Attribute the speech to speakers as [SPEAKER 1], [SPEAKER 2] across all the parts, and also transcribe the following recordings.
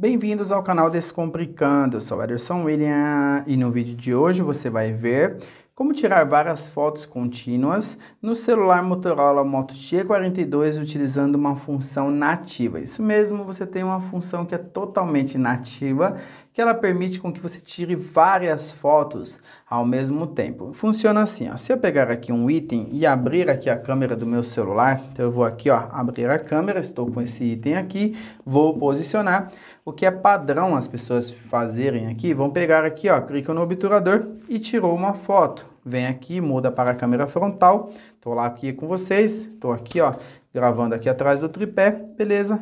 [SPEAKER 1] Bem-vindos ao canal Descomplicando, sou Ederson William e no vídeo de hoje você vai ver como tirar várias fotos contínuas no celular Motorola Moto G42 utilizando uma função nativa. Isso mesmo, você tem uma função que é totalmente nativa que ela permite com que você tire várias fotos ao mesmo tempo. Funciona assim, ó. se eu pegar aqui um item e abrir aqui a câmera do meu celular, então eu vou aqui, ó, abrir a câmera, estou com esse item aqui, vou posicionar, o que é padrão as pessoas fazerem aqui, vão pegar aqui, ó, clica no obturador e tirou uma foto. Vem aqui, muda para a câmera frontal, estou lá aqui com vocês, estou aqui, ó, gravando aqui atrás do tripé, beleza?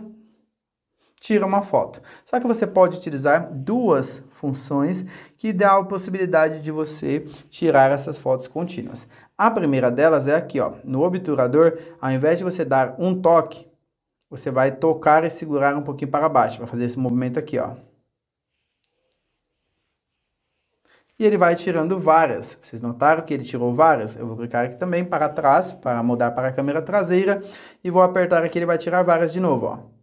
[SPEAKER 1] tira uma foto. Só que você pode utilizar duas funções que dá a possibilidade de você tirar essas fotos contínuas. A primeira delas é aqui, ó, no obturador, ao invés de você dar um toque, você vai tocar e segurar um pouquinho para baixo, vai fazer esse movimento aqui, ó. E ele vai tirando várias. Vocês notaram que ele tirou várias? Eu vou clicar aqui também para trás, para mudar para a câmera traseira. E vou apertar aqui, ele vai tirar várias de novo, ó.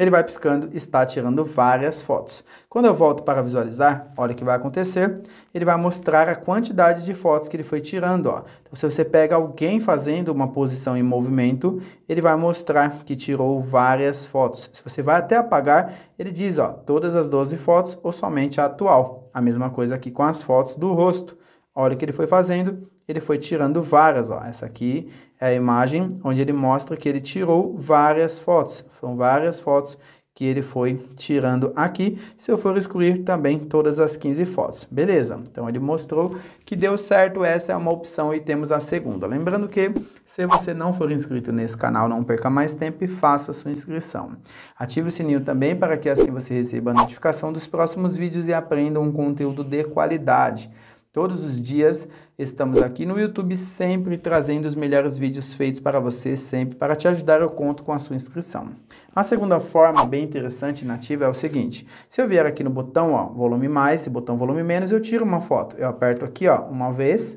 [SPEAKER 1] ele vai piscando, está tirando várias fotos. Quando eu volto para visualizar, olha o que vai acontecer, ele vai mostrar a quantidade de fotos que ele foi tirando. Ó. Então, se você pega alguém fazendo uma posição em movimento, ele vai mostrar que tirou várias fotos. Se você vai até apagar, ele diz ó, todas as 12 fotos ou somente a atual. A mesma coisa aqui com as fotos do rosto. Olha o que ele foi fazendo, ele foi tirando várias. Ó. Essa aqui é a imagem onde ele mostra que ele tirou várias fotos. São várias fotos que ele foi tirando aqui. Se eu for excluir também todas as 15 fotos, beleza? Então ele mostrou que deu certo, essa é uma opção e temos a segunda. Lembrando que se você não for inscrito nesse canal, não perca mais tempo e faça sua inscrição. Ative o sininho também para que assim você receba a notificação dos próximos vídeos e aprenda um conteúdo de qualidade. Todos os dias estamos aqui no YouTube, sempre trazendo os melhores vídeos feitos para você, sempre para te ajudar. Eu conto com a sua inscrição. A segunda forma, bem interessante e nativa, é o seguinte: se eu vier aqui no botão ó, volume mais, esse botão volume menos, eu tiro uma foto. Eu aperto aqui ó, uma vez,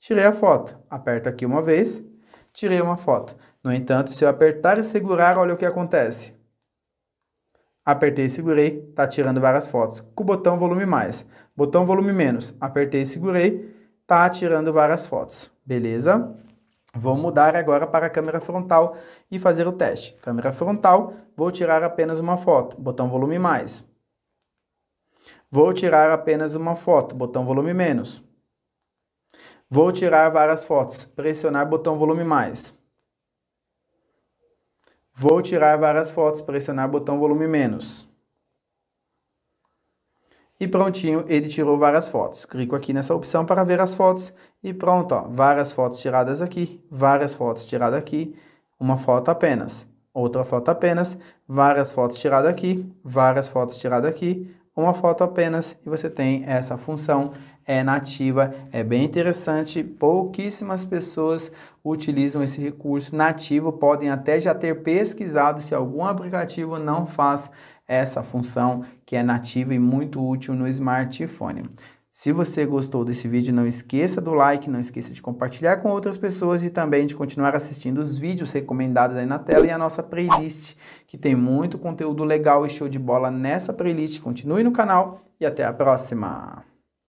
[SPEAKER 1] tirei a foto. Aperto aqui uma vez, tirei uma foto. No entanto, se eu apertar e segurar, olha o que acontece. Apertei e segurei, está tirando várias fotos. Com o botão volume mais. Botão volume menos, apertei e segurei, tá tirando várias fotos, beleza? Vou mudar agora para a câmera frontal e fazer o teste. Câmera frontal, vou tirar apenas uma foto, botão volume mais. Vou tirar apenas uma foto, botão volume menos. Vou tirar várias fotos, pressionar botão volume mais. Vou tirar várias fotos, pressionar botão volume menos e prontinho, ele tirou várias fotos. Clico aqui nessa opção para ver as fotos e pronto, ó, várias fotos tiradas aqui, várias fotos tiradas aqui, uma foto apenas, outra foto apenas, várias fotos tiradas aqui, várias fotos tiradas aqui, uma foto apenas e você tem essa função é nativa, é bem interessante, pouquíssimas pessoas utilizam esse recurso nativo, podem até já ter pesquisado se algum aplicativo não faz essa função que é nativa e muito útil no smartphone. Se você gostou desse vídeo, não esqueça do like, não esqueça de compartilhar com outras pessoas e também de continuar assistindo os vídeos recomendados aí na tela e a nossa playlist, que tem muito conteúdo legal e show de bola nessa playlist. Continue no canal e até a próxima!